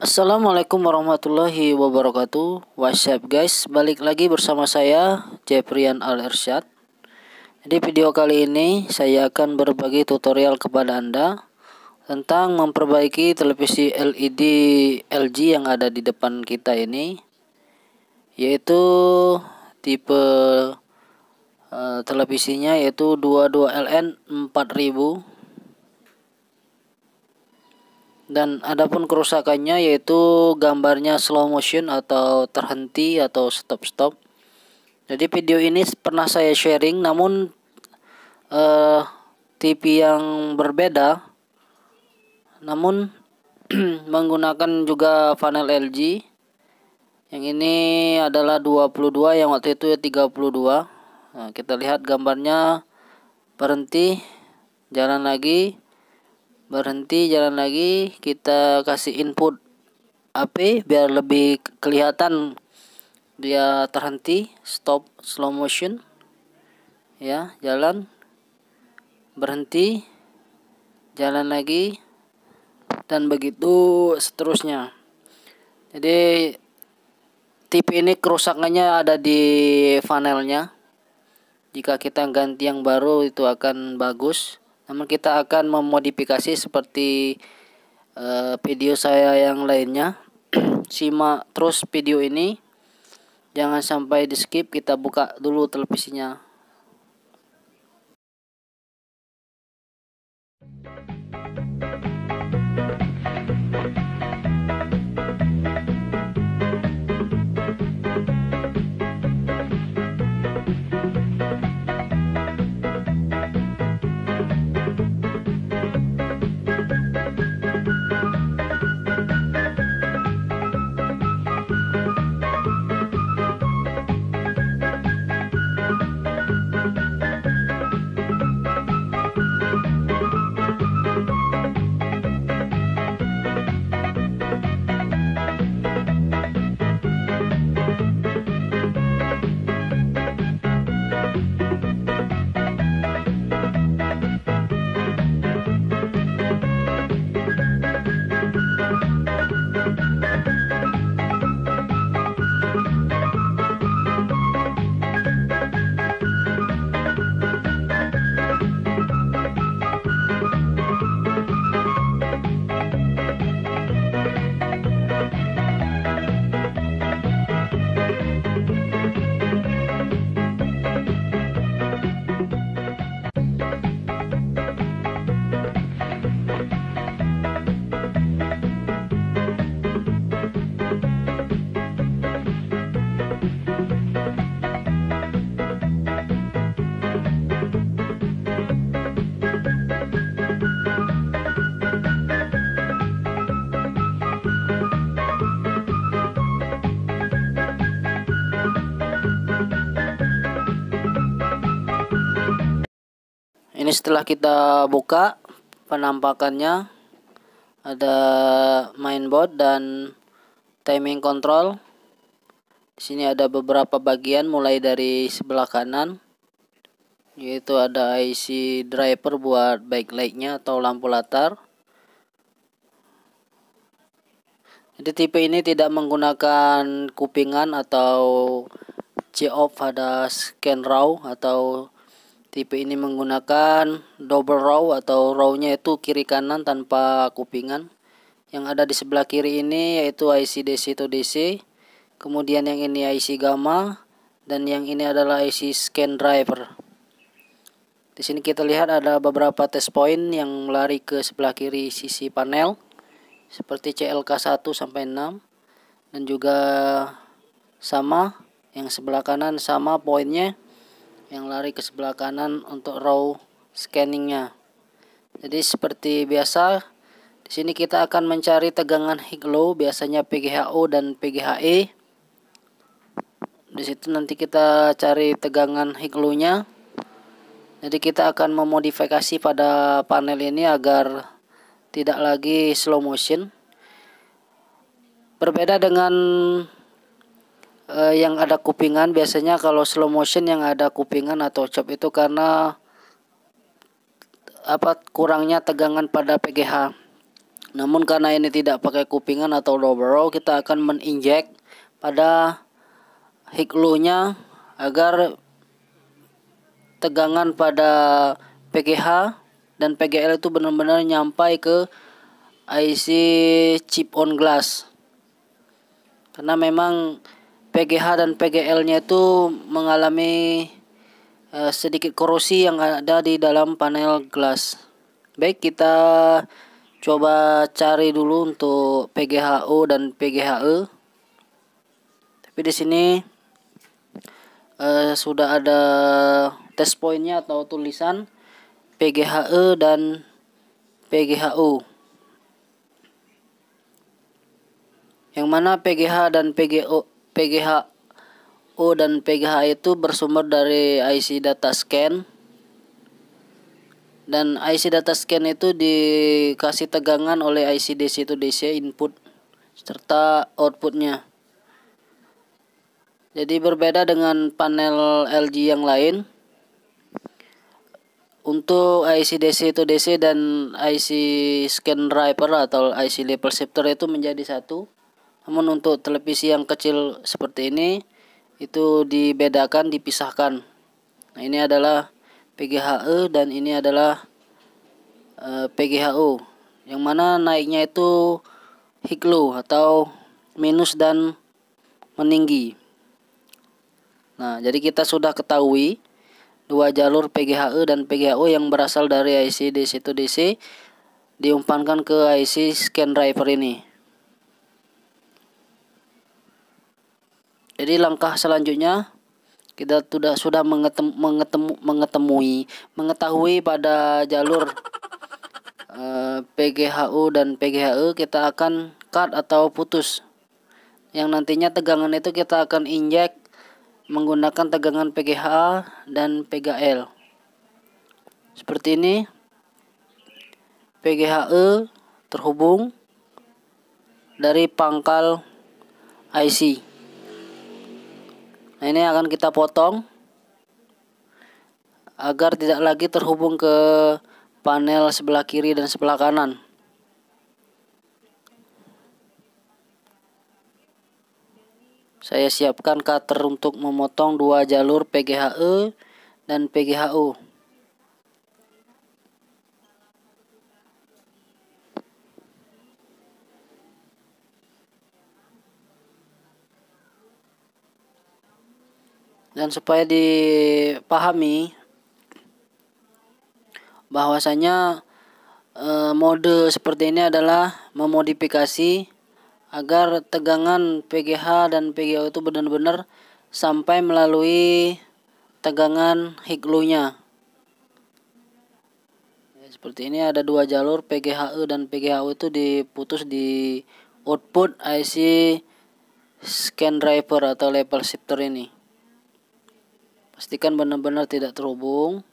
Assalamualaikum warahmatullahi wabarakatuh What's up guys Balik lagi bersama saya Jeprian Al Irsyad Di video kali ini Saya akan berbagi tutorial kepada anda Tentang memperbaiki televisi LED LG yang ada di depan kita ini Yaitu Tipe uh, Televisinya yaitu 22LN 4000 dan adapun kerusakannya yaitu gambarnya slow motion atau terhenti atau stop stop jadi video ini pernah saya sharing namun uh, eh, TV yang berbeda namun menggunakan juga panel LG yang ini adalah 22 yang waktu itu 32 nah, kita lihat gambarnya berhenti jalan lagi berhenti jalan lagi kita kasih input AP biar lebih kelihatan dia terhenti stop slow motion ya jalan berhenti jalan lagi dan begitu seterusnya jadi tip ini kerusakannya ada di funnelnya jika kita ganti yang baru itu akan bagus namun kita akan memodifikasi seperti uh, video saya yang lainnya simak terus video ini jangan sampai di skip kita buka dulu televisinya ini setelah kita buka penampakannya ada mainboard dan timing control di sini ada beberapa bagian mulai dari sebelah kanan yaitu ada IC driver buat backlightnya atau lampu latar jadi tipe ini tidak menggunakan kupingan atau C-off ada scan raw atau Tipe ini menggunakan double row atau rownya itu kiri kanan tanpa kupingan. Yang ada di sebelah kiri ini yaitu IC DC to DC. Kemudian yang ini IC gamma dan yang ini adalah IC scan driver. Di sini kita lihat ada beberapa test point yang lari ke sebelah kiri sisi panel seperti CLK 1 sampai 6 dan juga sama yang sebelah kanan sama poinnya yang lari ke sebelah kanan untuk row scanningnya. Jadi seperti biasa, di sini kita akan mencari tegangan high low biasanya PGHO dan PGHE. Di situ nanti kita cari tegangan high low-nya. Jadi kita akan memodifikasi pada panel ini agar tidak lagi slow motion. Berbeda dengan uh, yang ada kupingan biasanya kalau slow motion yang ada kupingan atau chop itu karena apa kurangnya tegangan pada PGH. Namun karena ini tidak pakai kupingan atau dobro, kita akan meninjek pada hiklunya agar tegangan pada PGH dan PGL itu benar-benar nyampai ke IC chip on glass. Karena memang PGH dan PGL-nya itu mengalami uh, sedikit korosi yang ada di dalam panel gelas. Baik, kita coba cari dulu untuk PGHO dan PGHE. Tapi di sini uh, sudah ada test poinnya atau tulisan PGHE dan PGHO. Yang mana PGH dan PGO PGH O dan PGH itu bersumber dari IC data scan dan IC data scan itu dikasih tegangan oleh IC DC itu DC input serta outputnya jadi berbeda dengan panel LG yang lain untuk IC DC to DC dan IC scan driver atau IC level shifter itu menjadi satu namun untuk televisi yang kecil seperti ini itu dibedakan, dipisahkan. Nah, ini adalah PGHE dan ini adalah e, eh, PGHU. Yang mana naiknya itu hiklu atau minus dan meninggi. Nah, jadi kita sudah ketahui dua jalur PGHE dan PGHU yang berasal dari IC DC to DC diumpankan ke IC scan driver ini. Jadi langkah selanjutnya kita sudah sudah mengetem, mengetemu, mengetemui mengetahui pada jalur eh, PGHU dan PGHE kita akan cut atau putus yang nantinya tegangan itu kita akan injek menggunakan tegangan PGH dan PGL seperti ini PGHE terhubung dari pangkal IC Nah, ini akan kita potong agar tidak lagi terhubung ke panel sebelah kiri dan sebelah kanan. Saya siapkan cutter untuk memotong dua jalur PGHE dan PGHU. dan supaya dipahami bahwasanya e, mode seperti ini adalah memodifikasi agar tegangan PGH dan PGO itu benar-benar sampai melalui tegangan hiklunya. Ya, seperti ini ada dua jalur PGHE dan PGHU itu diputus di output IC scan driver atau level shifter ini Pastikan benar-benar tidak terhubung.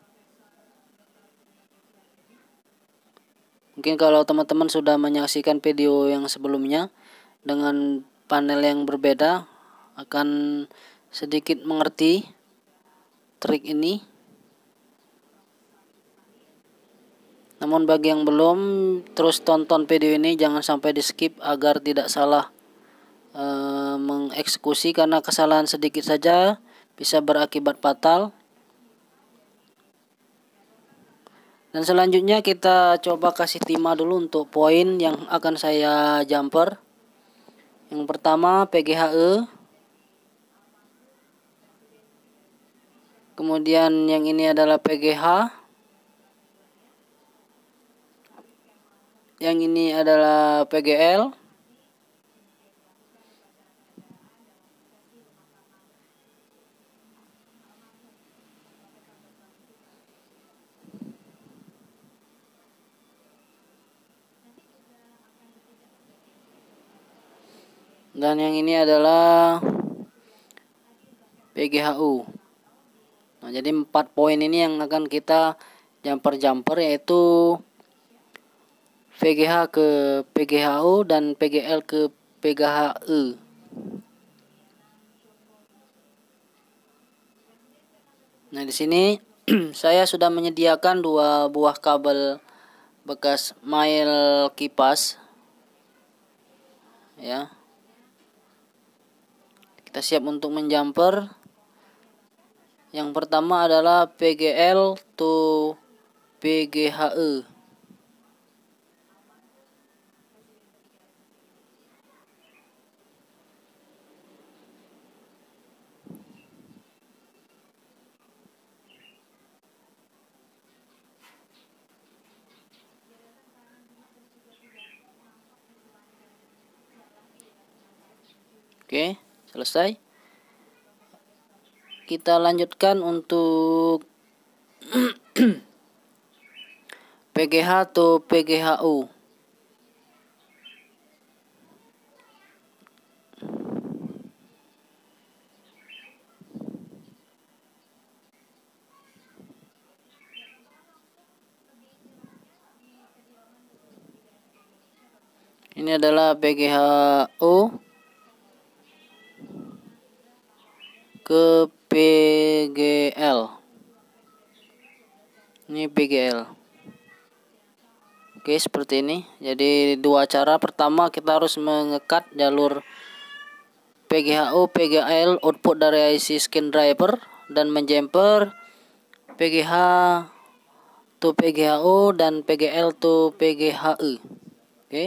Mungkin kalau teman-teman sudah menyaksikan video yang sebelumnya dengan panel yang berbeda akan sedikit mengerti trik ini. Namun bagi yang belum terus tonton video ini jangan sampai di skip agar tidak salah e, mengeksekusi karena kesalahan sedikit saja bisa berakibat fatal. Dan selanjutnya kita coba kasih timah dulu untuk poin yang akan saya jumper. Yang pertama PGHE. Kemudian yang ini adalah PGH. Yang ini adalah PGL. dan yang ini adalah PGHU nah jadi empat poin ini yang akan kita jumper-jumper yaitu VGH ke PGHU dan PGL ke PGHU e. Nah, di sini saya sudah menyediakan dua buah kabel bekas mail kipas. Ya. Kita siap untuk menjumper. Yang pertama adalah PGL to PGHE. Oke. Okay selesai kita lanjutkan untuk PGH atau PGHU ini adalah PGHU ke PGL ini PGL oke seperti ini jadi dua cara pertama kita harus mengekat jalur PGHO PGL output dari IC skin driver dan menjemper PGH to PGHO dan PGL to PGHE oke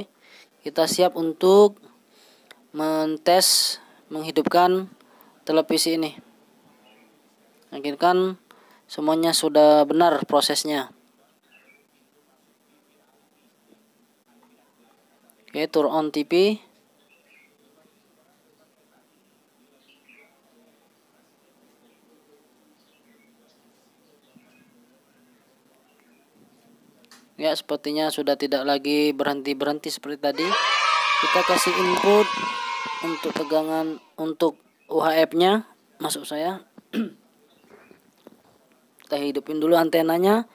kita siap untuk mentes menghidupkan televisi ini yakinkan semuanya sudah benar prosesnya Oke, turn on TV. Ya, sepertinya sudah tidak lagi berhenti-berhenti seperti tadi. Kita kasih input untuk tegangan untuk UHF-nya masuk saya. Kita hidupin dulu antenanya.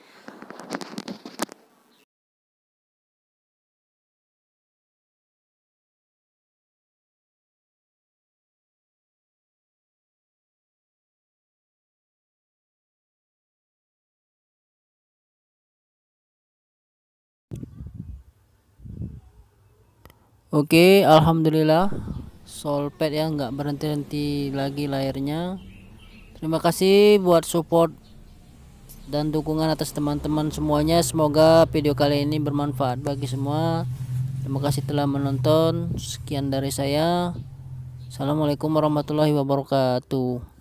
Oke, okay, alhamdulillah solpet ya nggak berhenti-henti lagi layarnya terima kasih buat support dan dukungan atas teman-teman semuanya semoga video kali ini bermanfaat bagi semua terima kasih telah menonton sekian dari saya Assalamualaikum warahmatullahi wabarakatuh